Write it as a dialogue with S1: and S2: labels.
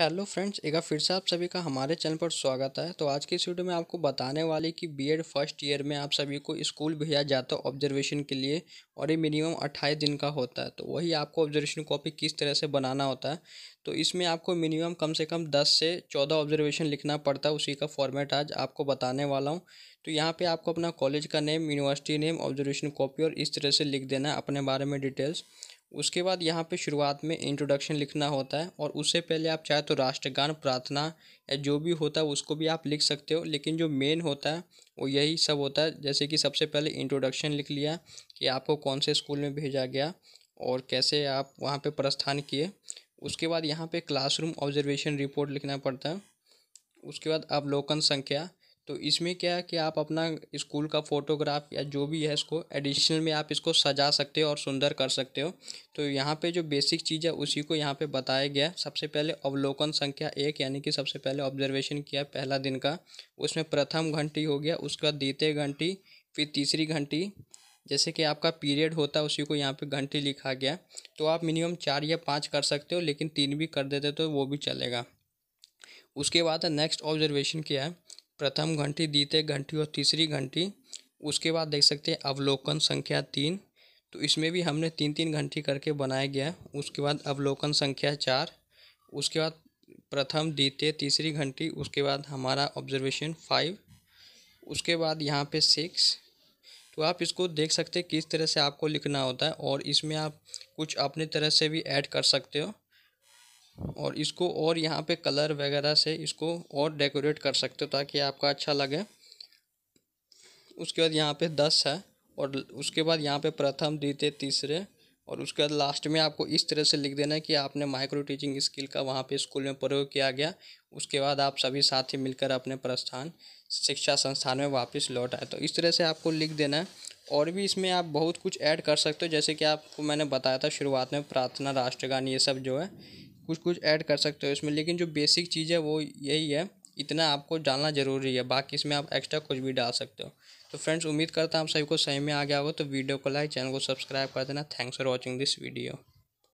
S1: hello friends एक बार फिर से आप सभी का हमारे चैनल पर स्वागत है तो आज की इस वीडियो में आपको बताने वाली कि बीएड फर्स्ट ईयर में आप सभी को स्कूल भेजा जाता है ऑब्जर्वेशन के लिए और ये मिनिमम अट्ठाईस दिन का होता है तो वही आपको ऑब्जर्वेशन कॉपी किस तरह से बनाना होता है तो इसमें आपको मिनिमम कम से कम दस से चौदह ऑब्जर्वेशन लिखना पड़ता है उसी का फॉर्मेट आज आपको बताने वाला हूँ तो यहाँ पर आपको अपना कॉलेज का name university name observation copy और इस तरह से लिख देना है अपने बारे में डिटेल्स उसके बाद यहाँ पे शुरुआत में इंट्रोडक्शन लिखना होता है और उससे पहले आप चाहे तो राष्ट्रगान प्रार्थना या जो भी होता है उसको भी आप लिख सकते हो लेकिन जो मेन होता है वो यही सब होता है जैसे कि सबसे पहले इंट्रोडक्शन लिख लिया कि आपको कौन से स्कूल में भेजा गया और कैसे आप वहाँ पर प्रस्थान किए उसके बाद यहाँ पर क्लासरूम ऑब्जर्वेशन रिपोर्ट लिखना पड़ता है उसके बाद अवलोकन संख्या तो इसमें क्या है कि आप अपना स्कूल का फ़ोटोग्राफ या जो भी है इसको एडिशनल में आप इसको सजा सकते हो और सुंदर कर सकते हो तो यहाँ पे जो बेसिक चीज़ है उसी को यहाँ पे बताया गया सबसे पहले अवलोकन संख्या एक यानी कि सबसे पहले ऑब्जर्वेशन किया पहला दिन का उसमें प्रथम घंटी हो गया उसका द्वितीय घंटी फिर तीसरी घंटी जैसे कि आपका पीरियड होता है उसी को यहाँ पे घंटी लिखा गया तो आप मिनिमम चार या पाँच कर सकते हो लेकिन तीन भी कर देते तो वो भी चलेगा उसके बाद नेक्स्ट ऑब्जर्वेशन क्या है प्रथम घंटी द्वितीय घंटी और तीसरी घंटी उसके बाद देख सकते हैं अवलोकन संख्या तीन तो इसमें भी हमने तीन तीन घंटी करके बनाया गया उसके बाद अवलोकन संख्या चार उसके बाद प्रथम द्वितीय तीसरी घंटी उसके बाद हमारा ऑब्जर्वेशन फाइव उसके बाद यहाँ पे सिक्स तो आप इसको देख सकते हैं किस तरह से आपको लिखना होता है और इसमें आप कुछ अपने तरह से भी ऐड कर सकते हो और इसको और यहाँ पे कलर वगैरह से इसको और डेकोरेट कर सकते हो ताकि आपका अच्छा लगे उसके बाद यहाँ पे दस है और उसके बाद यहाँ पे प्रथम द्वितीय तीसरे और उसके बाद लास्ट में आपको इस तरह से लिख देना है कि आपने माइक्रो टीचिंग स्किल का वहाँ पे स्कूल में प्रयोग किया गया उसके बाद आप सभी साथी मिलकर अपने प्रस्थान शिक्षा संस्थान में वापस लौट आए तो इस तरह से आपको लिख देना है और भी इसमें आप बहुत कुछ ऐड कर सकते हो जैसे कि आपको मैंने बताया था शुरुआत में प्रार्थना राष्ट्रगान ये सब जो है कुछ कुछ ऐड कर सकते हो इसमें लेकिन जो बेसिक चीज़ है वो यही है इतना आपको डालना ज़रूरी है बाकी इसमें आप एक्स्ट्रा कुछ भी डाल सकते हो तो फ्रेंड्स उम्मीद करता हूँ आप सभी को सही में आ गया होगा तो वीडियो को लाइक चैनल को सब्सक्राइब कर देना thanks for watching this video